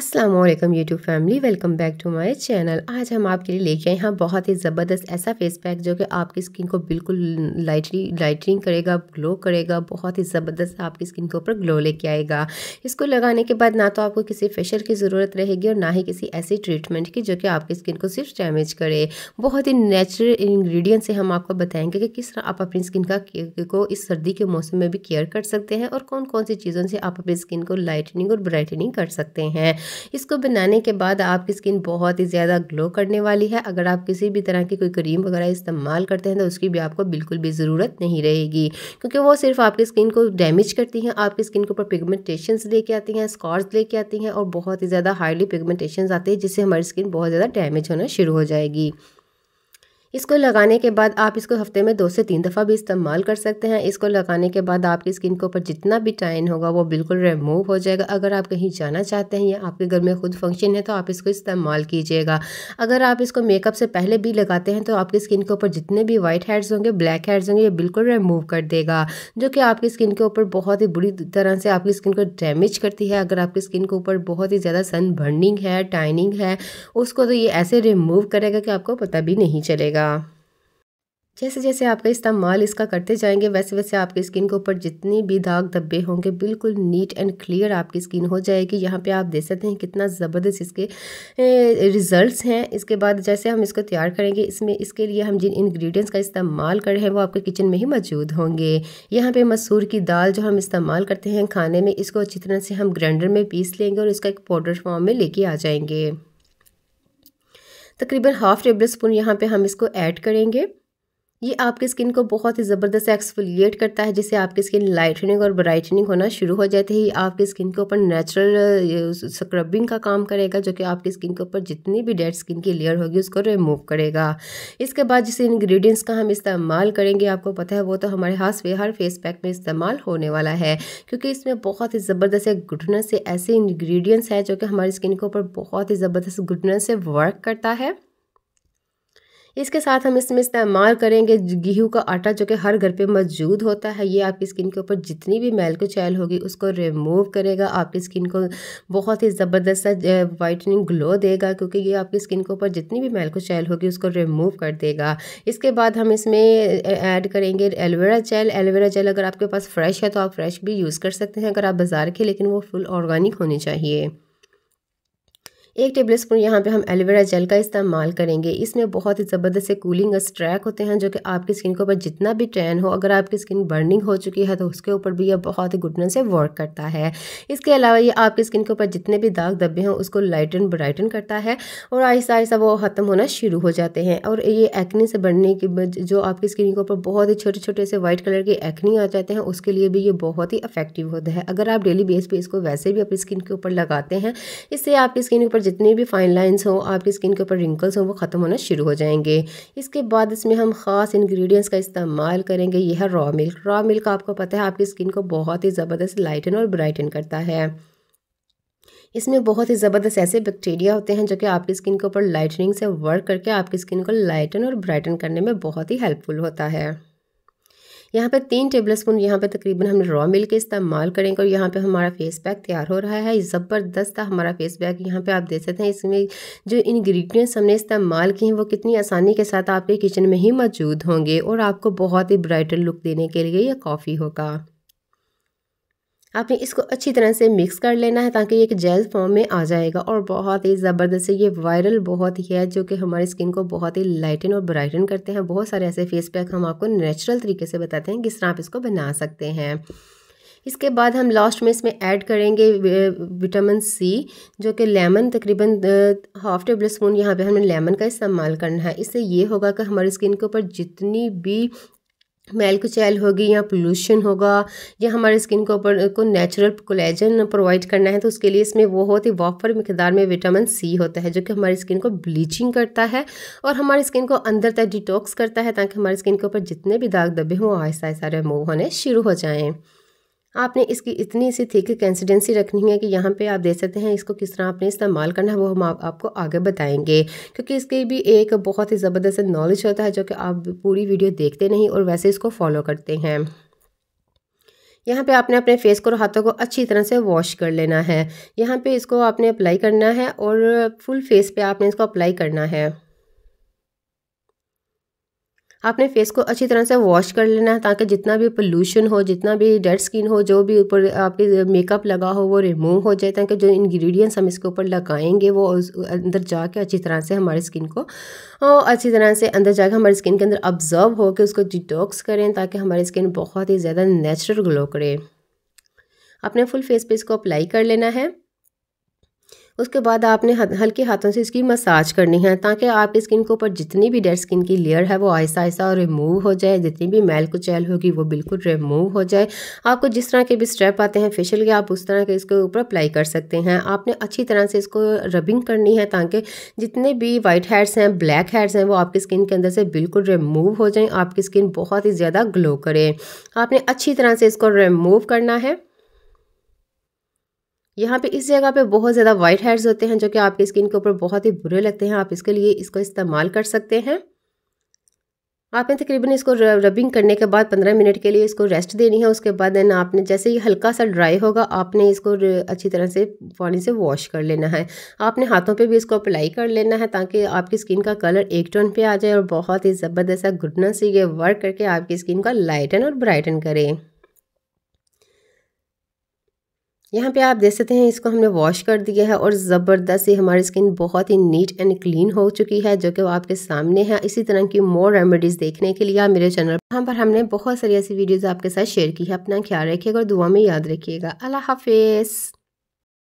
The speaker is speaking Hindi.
अस्सलाम वालेकुम YouTube family welcome back to my channel आज हम आपके लिए लेके आए हैं बहुत ही ज़बरदस्त ऐसा फेस पैक जो कि आपकी स्किन को बिल्कुल लाइटली लाइटनिंग करेगा ग्लो करेगा बहुत ही ज़बरदस्त आपकी स्किन के ऊपर ग्लो लेके आएगा इसको लगाने के बाद ना तो आपको किसी फेशियल की ज़रूरत रहेगी और ना ही किसी ऐसी ट्रीटमेंट की जो कि आपकी स्किन को सिर्फ डैमेज करे बहुत ही नेचुरल इन्ग्रीडियंट से हम आपको बताएंगे कि किस तरह आप अपनी स्किन का को इस सर्दी के मौसम में भी केयर कर सकते हैं और कौन कौन सी चीज़ों से आप अपनी स्किन को लाइटनिंग और ब्राइटनिंग कर सकते हैं इसको बनाने के बाद आपकी स्किन बहुत ही ज़्यादा ग्लो करने वाली है अगर आप किसी भी तरह की कोई क्रीम वगैरह इस्तेमाल करते हैं तो उसकी भी आपको बिल्कुल भी ज़रूरत नहीं रहेगी क्योंकि वो सिर्फ आपकी स्किन को डैमेज करती हैं आपकी स्किन के ऊपर पिगमेंटेशन लेके आती हैं स्कॉर्स लेके आती हैं और बहुत ही ज़्यादा हाईली पिगमेंटेशन आते हैं जिससे हमारी स्किन बहुत ज़्यादा डैमेज होना शुरू हो जाएगी इसको लगाने के बाद आप इसको हफ्ते में दो से तीन दफ़ा भी इस्तेमाल कर सकते हैं इसको लगाने के बाद आपकी स्किन के ऊपर जितना भी टाइन होगा वो बिल्कुल रिमूव हो जाएगा अगर आप कहीं जाना चाहते हैं या आपके घर में खुद फंक्शन है तो आप इसको इस्तेमाल कीजिएगा अगर आप इसको मेकअप से पहले भी लगाते हैं तो आपकी स्किन के ऊपर जितने भी वाइट हेड्स होंगे ब्लैक हेड्स होंगे ये बिल्कुल रिमूव कर देगा जो कि आपकी स्किन के ऊपर बहुत ही बुरी तरह से आपकी स्किन को डैमेज करती है अगर आपकी स्किन के ऊपर बहुत ही ज़्यादा सन बर्निंग है टाइनिंग है उसको तो ये ऐसे रिमूव करेगा कि आपको पता भी नहीं चलेगा जाएगा जैसे जैसे आपका इस्तेमाल इसका करते जाएंगे वैसे वैसे आपकी स्किन के ऊपर जितने भी दाग धब्बे होंगे बिल्कुल नीट एंड क्लियर आपकी स्किन हो जाएगी यहाँ पे आप देख सकते हैं कितना ज़बरदस्त इसके रिजल्ट्स हैं इसके बाद जैसे हम इसको तैयार करेंगे इसमें इसके लिए हम जिन इंग्रेडिएंट्स का इस्तेमाल कर रहे हैं वो आपके किचन में ही मौजूद होंगे यहाँ पर मसूर की दाल जो हम इस्तेमाल करते हैं खाने में इसको अच्छी तरह से हम ग्राइंडर में पीस लेंगे और इसका एक पाउडर फॉर्म में लेके आ जाएंगे तकरीबन हाफ़ टेबल स्पून यहाँ पे हम इसको ऐड करेंगे ये आपकी स्किन को बहुत ही ज़बरदस्त एक्सफोलिएट करता है जिससे आपकी स्किन लाइटनिंग और ब्राइटनिंग होना शुरू हो जाती है आपकी स्किन के ऊपर नेचुरल स्क्रबिंग का काम करेगा जो कि आपकी स्किन के ऊपर जितनी भी डेड स्किन की लेयर होगी उसको रिमूव करेगा इसके बाद जिस इंग्रेडिएंट्स का हम इस्तेमाल करेंगे आपको पता है वो तो हमारे हाथ से हर फेस पैक में इस्तेमाल होने वाला है क्योंकि इसमें बहुत ही ज़बरदस्त गुडनेस से ऐसे इंग्रेडिएंट्स हैं जो कि हमारी स्किन के ऊपर बहुत ही ज़बरदस्त गुडनेस से वर्क करता है इसके साथ हम इसमें इस्तेमाल करेंगे गेहूँ का आटा जो कि हर घर पे मौजूद होता है ये आपकी स्किन के ऊपर जितनी भी मैल को चैल होगी उसको रिमूव करेगा आपकी स्किन को बहुत ही ज़बरदस्त वाइटनिंग ग्लो देगा क्योंकि ये आपकी स्किन के ऊपर जितनी भी मैल को चैल होगी उसको रिमूव कर देगा इसके बाद हम इसमें ऐड करेंगे एलोवेरा जेल एलोवेरा जेल अगर आपके पास फ्रेश है तो आप फ्रेश भी यूज़ कर सकते हैं अगर आप बाज़ार के लेकिन वो फुल ऑर्गेनिक होनी चाहिए एक टेबल स्पून यहाँ पर हम एलोवेरा जेल का इस्तेमाल करेंगे इसमें बहुत ही ज़बरदस्त से कूलिंग स्ट्रैक होते हैं जो कि आपकी स्किन के ऊपर जितना भी टैन हो अगर आपकी स्किन बर्निंग हो चुकी है तो उसके ऊपर भी यह बहुत ही गुडनेस से वर्क करता है इसके अलावा ये आपकी स्किन के ऊपर जितने भी दाग धब्बे हैं उसको लाइटन ब्राइटन करता है और आहिस्ता आहिस्ता वो ख़त्म होना शुरू हो जाते हैं और ये एक्नी से बढ़ने की जो आपकी स्किन के ऊपर बहुत ही छोटे छोटे से वाइट कलर के एक्नी आ जाते हैं उसके लिए भी ये बहुत ही अफेक्टिव होता है अगर आप डेली बेस पर इसको वैसे भी अपनी स्किन के ऊपर लगाते हैं इससे आपकी स्किन के ऊपर जितनी भी फाइन लाइन्स हों आपकी स्किन के ऊपर रिंकल्स हों वो ख़त्म होना शुरू हो जाएंगे इसके बाद इसमें हम ख़ास इंग्रेडिएंट्स का इस्तेमाल करेंगे ये है रॉ मिल्क रॉ मिल्क आपको पता है आपकी स्किन को बहुत ही ज़बरदस्त लाइटन और ब्राइटन करता है इसमें बहुत ही ज़बरदस्त ऐसे बैक्टीरिया होते हैं जो कि आपकी स्किन के ऊपर लाइटनिंग से वर्क करके आपकी स्किन को लाइटन और ब्राइटन करने में बहुत ही हेल्पफुल होता है यहाँ पर तीन टेबल स्पून यहाँ पर तकरीबन हम रॉ मिल्क इस्तेमाल करेंगे और यहाँ पर हमारा फेस पैक तैयार हो रहा है ज़बरदस्त हमारा फेस पैक यहाँ पर आप देख सकते हैं इसमें जो इन्ग्रीडियंट्स हमने इस्तेमाल किए हैं वो कितनी आसानी के साथ आपके किचन में ही मौजूद होंगे और आपको बहुत ही ब्राइटर लुक देने के लिए यह काफ़ी होगा आपने इसको अच्छी तरह से मिक्स कर लेना है ताकि ये एक जेल फॉर्म में आ जाएगा और बहुत ही ज़बरदस्त ये वायरल बहुत ही है जो कि हमारी स्किन को बहुत ही लाइटन और ब्राइटन करते हैं बहुत सारे ऐसे फेस पैक हम आपको नेचुरल तरीके से बताते हैं किस तरह आप इसको बना सकते हैं इसके बाद हम लास्ट में इसमें ऐड करेंगे विटामिन सी जो कि लेमन तकरीबन हाफ टेबल स्पून यहाँ पे हमें लेमन का इस्तेमाल करना है इससे ये होगा कि हमारी स्किन के ऊपर जितनी भी मेल कुचैल होगी या पोल्यूशन होगा या हमारे स्किन के ऊपर को नेचुरल कोलेजन प्रोवाइड करना है तो उसके लिए इसमें वो बहुत ही वॉफर मकदार में विटामिन सी होता है जो कि हमारी स्किन को ब्लीचिंग करता है और हमारी स्किन को अंदर तक डिटॉक्स करता है ताकि हमारी स्किन के ऊपर जितने भी दाग धब्बे हों वो आहिस्ता आहिस्ता रिमूव होने शुरू हो जाएँ आपने इसकी इतनी सी थिक कंसिडेंसी रखनी है कि यहाँ पे आप देख सकते हैं इसको किस तरह आपने इस्तेमाल करना है वो हम आप, आपको आगे बताएंगे क्योंकि इसकी भी एक बहुत ही ज़बरदस्त नॉलेज होता है जो कि आप पूरी वीडियो देखते नहीं और वैसे इसको फॉलो करते हैं यहाँ पे आपने अपने फेस को और हाथों को अच्छी तरह से वॉश कर लेना है यहाँ पे इसको आपने अप्लाई करना है और फुल फेस पे आपने इसको अप्लाई करना है आपने फेस को अच्छी तरह से वॉश कर लेना है ताकि जितना भी पोल्यूशन हो जितना भी डेड स्किन हो जो भी ऊपर आपके मेकअप लगा हो वो रिमूव हो जाए ताकि जो इंग्रेडिएंट्स हम इसके ऊपर लगाएंगे वो अंदर जाके अच्छी तरह से हमारी स्किन को अच्छी तरह से अंदर जाके हमारी स्किन के अंदर ऑब्जर्व हो के उसको डिटॉक्स करें ताकि हमारी स्किन बहुत ही ज़्यादा नेचुरल ग्लो करे अपने फुल फेस पे इसको अप्लाई कर लेना है उसके बाद आपने हल्के हाथों से इसकी मसाज करनी है ताकि आपकी स्किन के ऊपर जितनी भी डेड स्किन की लेयर है वो आहिस्ता आहिस्ता रिमूव हो जाए जितनी भी मैल कुचैल होगी वो बिल्कुल रिमूव हो जाए आपको जिस तरह के भी स्टेप आते हैं फेशियल के आप उस तरह के इसके ऊपर अप्लाई कर सकते हैं आपने अच्छी तरह से इसको रबिंग करनी है ताकि जितने भी वाइट हेड्स हैं ब्लैक हेड्स हैं वो आपकी स्किन के अंदर से बिल्कुल रिमूव हो जाए आपकी स्किन बहुत ही ज़्यादा ग्लो करे आपने अच्छी तरह से इसको रिमूव करना है यहाँ पे इस जगह पे बहुत ज़्यादा वाइट हेड्स होते हैं जो कि आपकी स्किन के ऊपर बहुत ही बुरे लगते हैं आप इसके लिए इसको इस्तेमाल कर सकते हैं आपने तकरीबन इसको रबिंग करने के बाद पंद्रह मिनट के लिए इसको रेस्ट देनी है उसके बाद देन आपने जैसे ही हल्का सा ड्राई होगा आपने इसको अच्छी तरह से पानी से वॉश कर लेना है आपने हाथों पे भी इसको अप्लाई कर लेना है ताकि आपकी स्किन का कलर एक टोन पे आ जाए और बहुत ही ज़बरदस्त गुडनेस ये वर्क करके आपकी स्किन का लाइटन और ब्राइटन करें यहाँ पे आप देख सकते हैं इसको हमने वॉश कर दिया है और ज़बरदस्त ही हमारी स्किन बहुत ही नीट एंड क्लीन हो चुकी है जो कि वो आपके सामने है इसी तरह की मोर रेमेडीज़ देखने के लिए आप मेरे चैनल वहाँ पर हमने बहुत सारी ऐसी वीडियोज़ आपके साथ शेयर की है अपना ख्याल रखिएगा और दुआ में याद रखिएगा अल्लाह हाफिज़